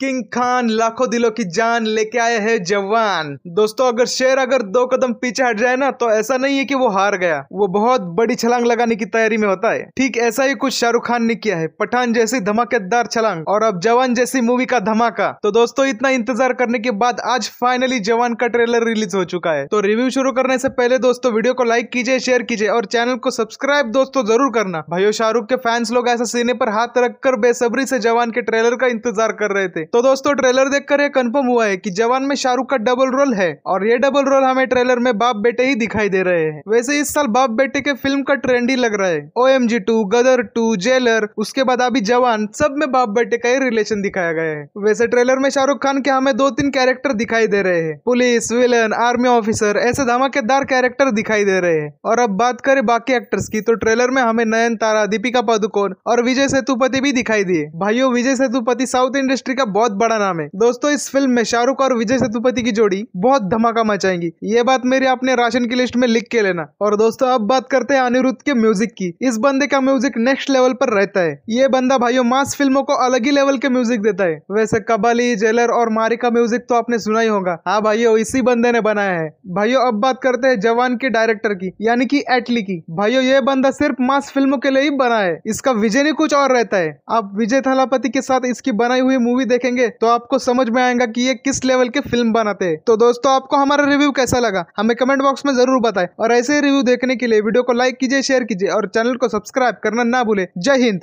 king Khan लाखों दिलों की जान लेके आए हैं जवान दोस्तों अगर शेर अगर दो कदम पीछे हट जाए ना तो ऐसा नहीं है कि वो हार गया वो बहुत बड़ी छलांग लगाने की तैयारी में होता है ठीक ऐसा ही कुछ शाहरुख खान ने किया है पठान जैसी धमाकेदार छलांग और अब जवान जैसी मूवी का धमाका तो दोस्तों इतना इंतजार करने के बाद आज फाइनली जवान का ट्रेलर रिलीज हो चुका है तो रिव्यू शुरू करने से पहले दोस्तों वीडियो को लाइक कीजिए शेयर कीजिए और चैनल को सब्सक्राइब दोस्तों जरूर करना भाइयों शाहरुख के फैंस लोग ऐसा सीने पर हाथ रखकर बेसब्री से जवान के ट्रेलर का इंतजार कर रहे थे तो दोस्तों ट्रेलर देखकर ये कंफर्म हुआ है कि जवान में शाहरुख का डबल रोल है और ये डबल रोल हमें ट्रेलर में बाप बेटे ही दिखाई दे रहे हैं वैसे इस साल बाप बेटे के फिल्म का ट्रेंड ही लग रहा है O M G two Gadar two Jailer उसके बाद अभी जवान सब में बाप बेटे का ही रिलेशन दिखाया गया है वैसे ट्रेलर में शाहरुख खान के हमें दो तीन कैरेक्टर दिखाई दे रहे हैं पुलिस विलन आर्मी ऑफिसर ऐसे धमाकेदार कैरेक्टर दिखाई दे रहे हैं और अब बात करें बाकी एक्टर्स की तो ट्रेलर में हमें नयन तारा दीपिका पादुकोण और विजय सेतुपति भी दिखाई दिए भाइयों विजय सेतुपति साउथ इंडस्ट्री का बहुत बड़ा नाम है दोस्तों इस फिल्म में शाहरुख और विजय सेतुपति की जोड़ी बहुत धमाका मचाएंगी ये बात मेरी अपने राशन की लिस्ट में लिख के लेना और दोस्तों अब बात करते हैं अनिरुद्ध के म्यूजिक की इस बंदे का म्यूजिक नेक्स्ट लेवल पर रहता है ये बंदा भाइयों मास फिल्मों को अलग ही लेवल के म्यूजिक देता है वैसे कबाली जेलर और मारी का म्यूजिक तो आपने सुना ही होगा हाँ भाइयों इसी बंदे ने बनाया है भाइयों अब बात करते हैं जवान के डायरेक्टर की यानी कि एटली की भाइयों ये बंदा सिर्फ मास फिल्मों के लिए ही बना है इसका विजन ही कुछ और रहता है आप विजय थलापति के साथ इसकी बनाई हुई मूवी देखे देखेंगे तो आपको समझ में आएगा कि ये किस लेवल की फिल्म बनाते हैं तो दोस्तों आपको हमारा रिव्यू कैसा लगा हमें कमेंट बॉक्स में जरूर बताएं और ऐसे रिव्यू देखने के लिए वीडियो को लाइक कीजिए शेयर कीजिए और चैनल को सब्सक्राइब करना ना भूले जय हिंद